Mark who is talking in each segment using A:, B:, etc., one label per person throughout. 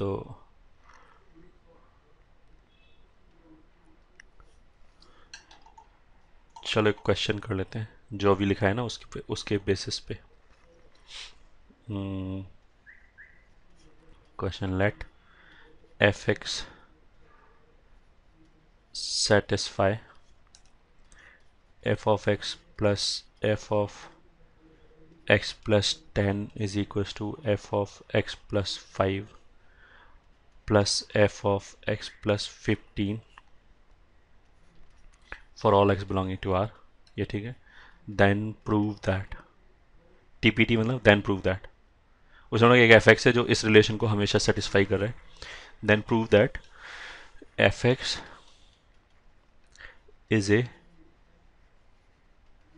A: तो चलो क्वेश्चन कर लेते हैं जो भी लिखा है ना उसके पे, उसके बेसिस पे question let f x satisfy f of x plus f of x plus ten is equal to f of x plus five plus f of x plus 15 for all x belonging to R ये ठीक है then prove that t p t मतलब then prove that उसमें एक F x है जो इस relation को हमेशा सेटिस्फाई कर रहा है then prove that f x is a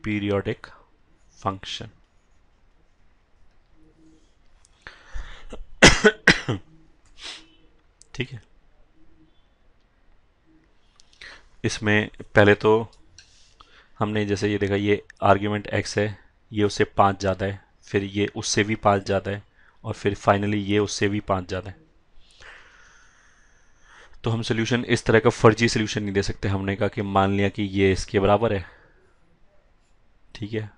A: periodic function ठीक है इसमें पहले तो हमने जैसे ये देखा ये आर्ग्यूमेंट एक्स है ये उससे पाँच ज़्यादा है फिर ये उससे भी पाँच ज़्यादा है और फिर फाइनली ये उससे भी पाँच ज़्यादा है तो हम सोल्यूशन इस तरह का फर्जी सोल्यूशन नहीं दे सकते हमने कहा कि मान लिया कि ये इसके बराबर है ठीक है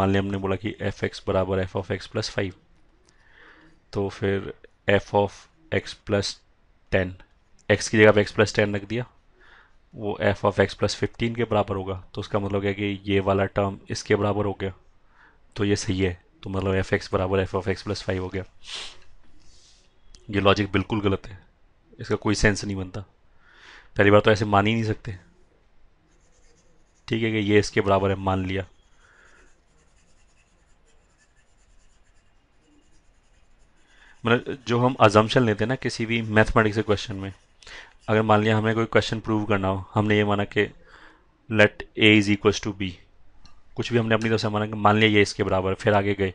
A: मान लिया हमने बोला कि एफ एक्स बराबर f of x plus five तो फिर f of x plus ten x की जगह पर एक्स प्लस टेन रख दिया वो f of x plus fifteen के बराबर होगा तो उसका मतलब क्या कि ये वाला टर्म इसके बराबर हो गया तो ये सही है तो मतलब एफ एक्स बराबर f of x plus five हो गया ये लॉजिक बिल्कुल गलत है इसका कोई सेंस नहीं बनता पहली बार तो ऐसे मान ही नहीं सकते ठीक है कि ये इसके बराबर है मान लिया मतलब जो हम अजम्पशन लेते हैं ना किसी भी मैथमेटिक्स के क्वेश्चन में अगर मान लिया हमें कोई क्वेश्चन प्रूव करना हो हमने ये माना कि let a is equals to b कुछ भी हमने अपनी तरफ से माना कि मान लिया ये इसके बराबर फिर आगे गए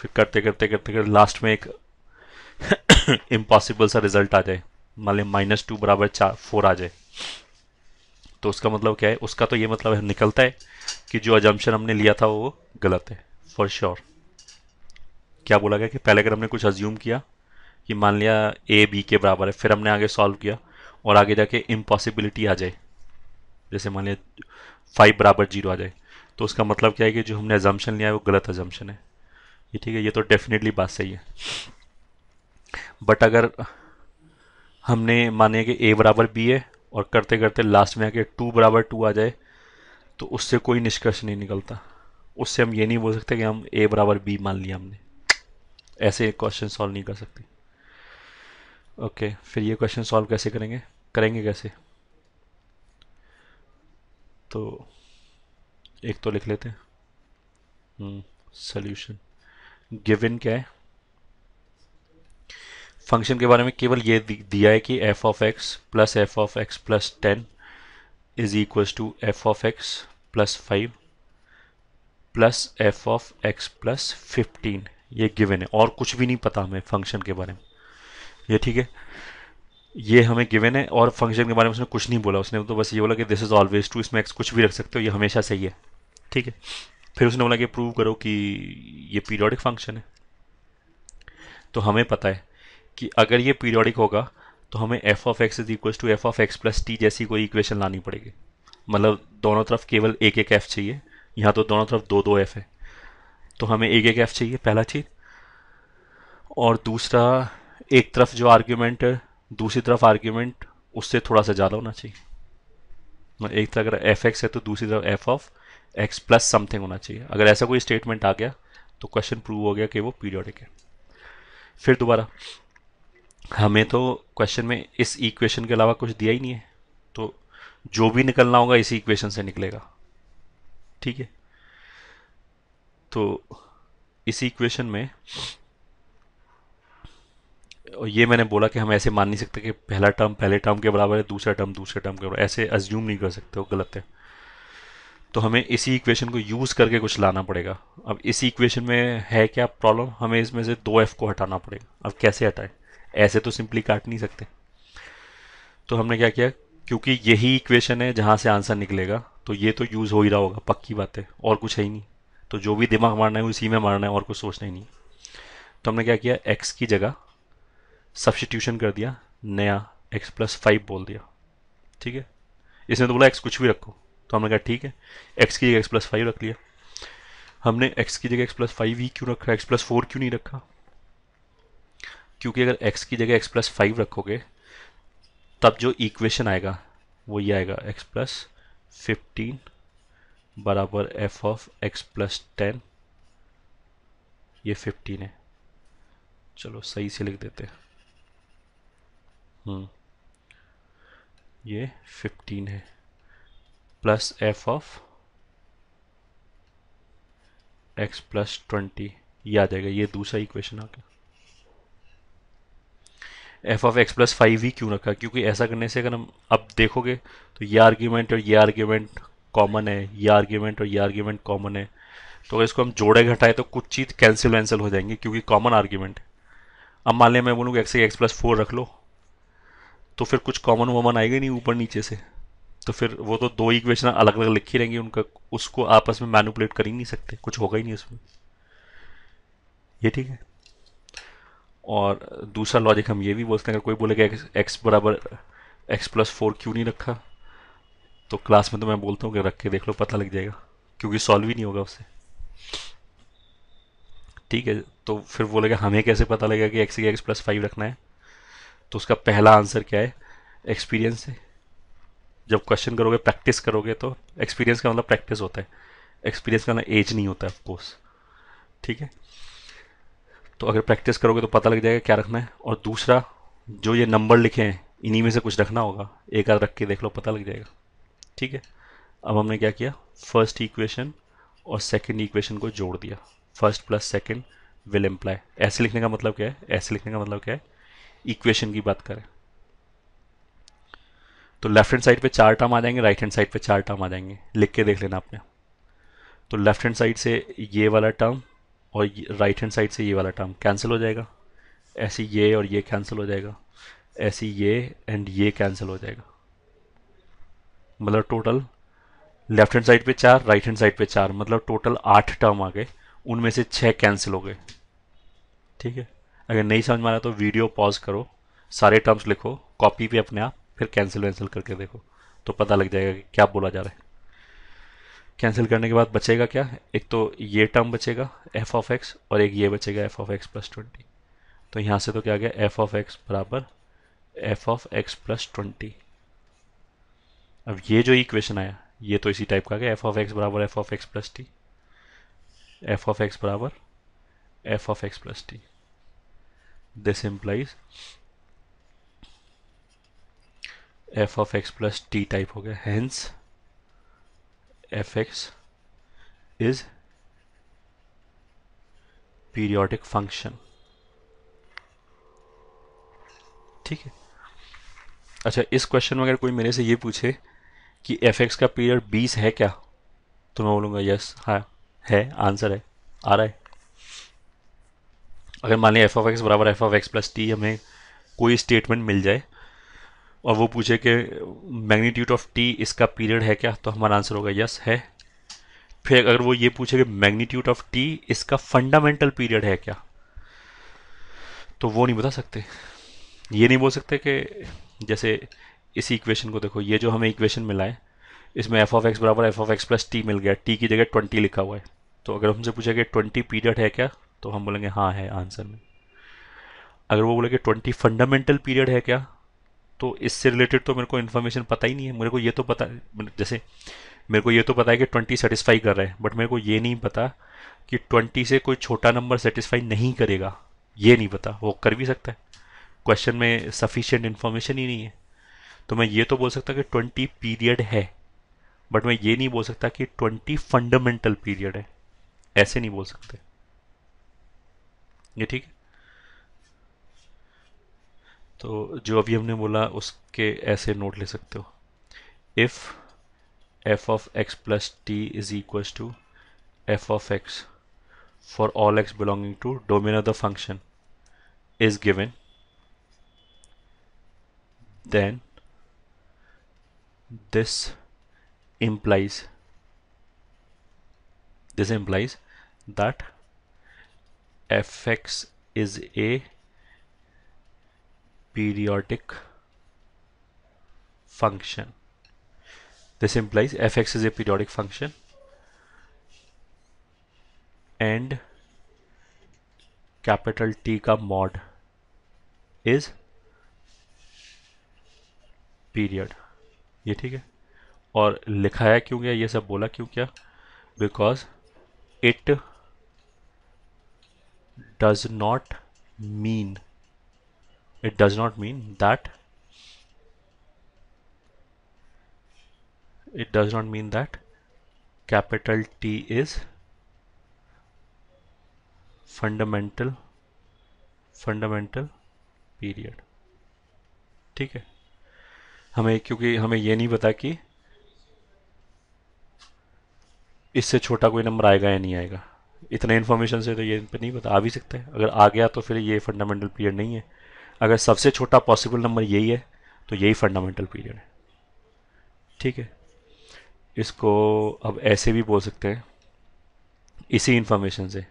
A: फिर करते करते करते करते लास्ट में एक इम्पॉसिबल सा रिजल्ट आ जाए मान लिया माइनस टू बराबर चार फोर आ जाए तो उसका मतलब क्या है उसका तो ये मतलब निकलता है कि जो अजम्पशन हमने लिया था वो गलत है फॉर श्योर sure. क्या बोला गया कि पहले अगर हमने कुछ अज्यूम किया कि मान लिया ए बी के बराबर है फिर हमने आगे सॉल्व किया और आगे जाके इम्पॉसिबिलिटी आ जाए जैसे मान लिया फाइव बराबर जीरो आ जाए तो उसका मतलब क्या है कि जो हमने एजम्पन लिया है वो गलत एजम्पन है ये ठीक है ये तो डेफिनेटली बात सही है बट अगर हमने माने कि ए बराबर बी है और करते करते लास्ट में आके टू बराबर टू आ जाए तो उससे कोई निष्कर्ष नहीं निकलता उससे हम ये नहीं बोल सकते कि हम ए बराबर बी मान लिया हमने ऐसे क्वेश्चन सॉल्व नहीं कर सकती ओके okay, फिर ये क्वेश्चन सॉल्व कैसे करेंगे करेंगे कैसे तो एक तो लिख लेते हैं सोल्यूशन हम्म, गिवन क्या है फंक्शन के बारे में केवल ये दिया है कि f of x plus f of x plus ten is equal to f of x plus five plus f of x plus fifteen ये गिवन है और कुछ भी नहीं पता हमें फंक्शन के बारे में ये ठीक है ये हमें गिवन है और फंक्शन के बारे में उसने कुछ नहीं बोला उसने तो बस ये बोला कि दिस इज़ ऑलवेज टू इसमें एक्स कुछ भी रख सकते हो ये हमेशा सही है ठीक है फिर उसने बोला कि प्रूव करो कि ये पीरियोडिक फंक्शन है तो हमें पता है कि अगर ये पीरियोडिक होगा तो हमें f of x is equal to f of x plus t जैसी कोई इक्वेशन लानी पड़ेगी मतलब दोनों तरफ केवल एक एक एफ चाहिए यहाँ तो दोनों तरफ दो दो एफ है तो हमें एक एक एफ चाहिए पहला चीज़ और दूसरा एक तरफ जो आर्ग्यूमेंट है दूसरी तरफ आर्ग्यूमेंट उससे थोड़ा सा ज़्यादा होना चाहिए मतलब एक तरफ अगर एफ एक्स है तो दूसरी तरफ f of x plus something होना चाहिए अगर ऐसा कोई स्टेटमेंट आ गया तो क्वेश्चन प्रूव हो गया कि वो पीरियोडिक है फिर दोबारा हमें तो क्वेश्चन में इस इक्वेशन के अलावा कुछ दिया ही नहीं है तो जो भी निकलना होगा इसी इक्वेशन से निकलेगा ठीक है तो इस इक्वेशन में और ये मैंने बोला कि हम ऐसे मान नहीं सकते कि पहला टर्म पहले टर्म के बराबर है दूसरा टर्म दूसरे टर्म के बराबर ऐसे अज्यूम नहीं कर सकते वो गलत है तो हमें इसी इक्वेशन को यूज़ करके कुछ लाना पड़ेगा अब इसी इक्वेशन में है क्या प्रॉब्लम हमें इसमें से दो एफ़ को हटाना पड़ेगा अब कैसे हटाएं ऐसे तो सिंपली काट नहीं सकते तो हमने क्या किया क्योंकि यही इक्वेशन है जहाँ से आंसर निकलेगा तो ये तो यूज़ हो ही रहा होगा पक्की बात है और कुछ है ही नहीं तो जो भी दिमाग मारना है उसी में मारना है और कुछ सोचना ही नहीं तो हमने क्या किया एक्स की जगह सब्सटीट्यूशन कर दिया नया एक्स प्लस फाइव बोल दिया ठीक है इसने तो बोला एक्स कुछ भी रखो तो हमने कहा ठीक है एक्स की जगह एक्स प्लस फाइव रख लिया हमने एक्स की जगह एक्स प्लस फाइव ही क्यों रखा एक्स प्लस फोर क्यों नहीं रखा क्योंकि अगर एक्स की जगह एक्स प्लस फाइव रखोगे तब जो इक्वेशन आएगा वो ये आएगा एक्स प्लस फिफ्टीन बराबर f of x plus ten ये फिफ्टीन है चलो सही से लिख देते हैं हम्म, ये फिफ्टीन है plus f of x plus twenty ये आ जाएगा ये दूसरा इक्वेशन आ गया f of x plus five ही क्यों रखा क्योंकि ऐसा करने से अगर हम अब देखोगे तो ये आर्ग्यूमेंट और ये आर्ग्यूमेंट कॉमन है ये आर्ग्यूमेंट और ये आर्ग्यूमेंट कॉमन है तो अगर इसको हम जोड़े घटाएं तो कुछ चीज़ कैंसिल वैंसिल हो जाएंगी क्योंकि कॉमन आर्ग्यूमेंट अब मान लिया मैं बोलूँगा एक्स एक्स प्लस फोर रख लो तो फिर कुछ कॉमन वॉमन आएगा नहीं ऊपर नीचे से तो फिर वो तो दो इक्वेशन अलग अलग लिखी रहेंगी उनका उसको आपस में मैनुपलेट कर ही नहीं सकते कुछ होगा ही नहीं उसमें ये ठीक है और दूसरा लॉजिक हम ये भी बोलते हैं अगर कोई बोलेगा एक्स बराबर एक्स प्लस फोर क्यों नहीं रखा तो क्लास में तो मैं बोलता हूँ कि रख के देख लो पता लग जाएगा क्योंकि सॉल्व ही नहीं होगा उससे ठीक है तो फिर बोलेगा हमें कैसे पता लगेगा कि एक्स एक्स प्लस फाइव रखना है तो उसका पहला आंसर क्या है एक्सपीरियंस से जब क्वेश्चन करोगे प्रैक्टिस करोगे तो एक्सपीरियंस का मतलब प्रैक्टिस होता है एक्सपीरियंस का मतलब एज नहीं होता है ऑफकोर्स ठीक है तो अगर प्रैक्टिस करोगे तो पता लग जाएगा क्या रखना है और दूसरा जो ये नंबर लिखे हैं इन्हीं में से कुछ रखना होगा एक आध रख के देख लो पता लग जाएगा ठीक है अब हमने क्या किया फर्स्ट इक्वेशन और सेकेंड इक्वेशन को जोड़ दिया first plus second will imply ऐसे लिखने का मतलब क्या है ऐसे लिखने का मतलब क्या है इक्वेशन की बात करें तो लेफ्ट हैंड साइड पे चार टर्म आ जाएंगे राइट हैंड साइड पे चार टर्म आ जाएंगे लिख के देख लेना आपने तो लेफ्ट हैंड साइड से ये वाला टर्म और राइट हैंड साइड से ये वाला टर्म कैंसिल हो जाएगा ऐसी ये और ये कैंसिल हो जाएगा ऐसी ये एंड ये कैंसिल हो जाएगा मतलब टोटल लेफ्ट हैंड साइड पे चार राइट हैंड साइड पे चार मतलब टोटल आठ टर्म आ गए उनमें से छः कैंसिल हो गए ठीक है अगर नहीं समझ में आ रहा तो वीडियो पॉज करो सारे टर्म्स लिखो कॉपी पे अपने आप फिर कैंसिल वैंसिल करके देखो तो पता लग जाएगा कि क्या बोला जा रहा है कैंसिल करने के बाद बचेगा क्या एक तो ये टर्म बचेगा एफ ऑफ एक्स और एक ये बचेगा f of x plus twenty तो यहाँ से तो क्या गया एफ ऑफ एक्स बराबर f of x plus twenty अब ये जो इक्वेशन आया ये तो इसी टाइप का गया एफ ऑफ एक्स बराबर f of x plus t f of x बराबर f of x plus t this implies f of x plus t type हो गया hence f x is periodic function ठीक है अच्छा इस क्वेश्चन में अगर कोई मेरे से ये पूछे कि एफ एक्स का पीरियड बीस है क्या तो मैं बोलूँगा यस हाँ है आंसर है आ रहा है अगर मान लिया एफ ऑफ एक्स बराबर f of x plus t हमें कोई स्टेटमेंट मिल जाए और वो पूछे कि मैग्नीट्यूड ऑफ टी इसका पीरियड है क्या तो हमारा आंसर होगा यस है फिर अगर वो ये पूछे कि मैग्नीट्यूड ऑफ टी इसका फंडामेंटल पीरियड है क्या तो वो नहीं बता सकते ये नहीं बोल सकते कि जैसे इसी इक्वेशन को देखो ये जो हमें इक्वेशन मिला है इसमें एफ ऑफ एक्स बराबर f of x plus t मिल गया टी की जगह ट्वेंटी लिखा हुआ है तो अगर हमसे पूछा कि ट्वेंटी पीरियड है क्या तो हम बोलेंगे हाँ है आंसर में अगर वो बोले कि ट्वेंटी फंडामेंटल पीरियड है क्या तो इससे रिलेटेड तो मेरे को इन्फॉर्मेशन पता ही नहीं है मेरे को ये तो पता जैसे मेरे को ये तो पता है कि ट्वेंटी सेटिस्फाई कर रहा है बट मेरे को ये नहीं पता कि ट्वेंटी से कोई छोटा नंबर सेटिस्फाई नहीं करेगा ये नहीं पता वो कर भी सकता है क्वेश्चन में सफिशियंट इन्फॉर्मेशन ही नहीं है तो मैं ये तो बोल सकता कि ट्वेंटी पीरियड है बट मैं ये नहीं बोल सकता कि ट्वेंटी फंडामेंटल पीरियड है ऐसे नहीं बोल सकते ये ठीक है तो जो अभी हमने बोला उसके ऐसे नोट ले सकते हो if f of x plus t is equal to f of x for all x belonging to domain of the function is given then this implies this implies that fx is a periodic function this implies fx is a periodic function and capital T ka mod is period ये ठीक है और लिखाया क्यों गया ये सब बोला क्यों क्या because it does not mean it does not mean that it does not mean that capital t is fundamental fundamental period ठीक है हमें क्योंकि हमें ये नहीं पता कि इससे छोटा कोई नंबर आएगा या नहीं आएगा इतने इन्फॉर्मेशन से तो ये पे नहीं पता आ भी सकता है अगर आ गया तो फिर ये फंडामेंटल पीरियड नहीं है अगर सबसे छोटा पॉसिबल नंबर यही है तो यही फंडामेंटल पीरियड है ठीक है इसको अब ऐसे भी बोल सकते हैं इसी इन्फॉर्मेशन से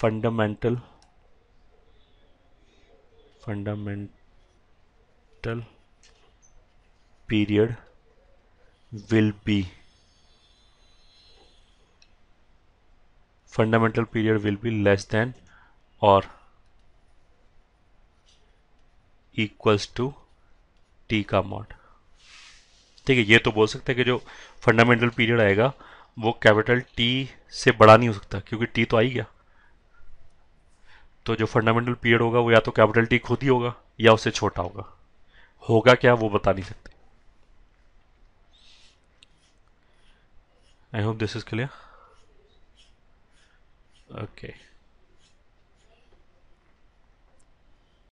A: fundamental fundamental period will be fundamental period will be less than or equals to t का मॉड ठीक है ये तो बोल सकते हैं कि जो फंडामेंटल पीरियड आएगा वो कैपिटल t से बड़ा नहीं हो सकता क्योंकि t तो आ ही गया तो जो फंडामेंटल पीरियड होगा वो या तो कैपिटल टी खुद ही होगा या उससे छोटा होगा होगा क्या वो बता नहीं सकते I hope this is clear okay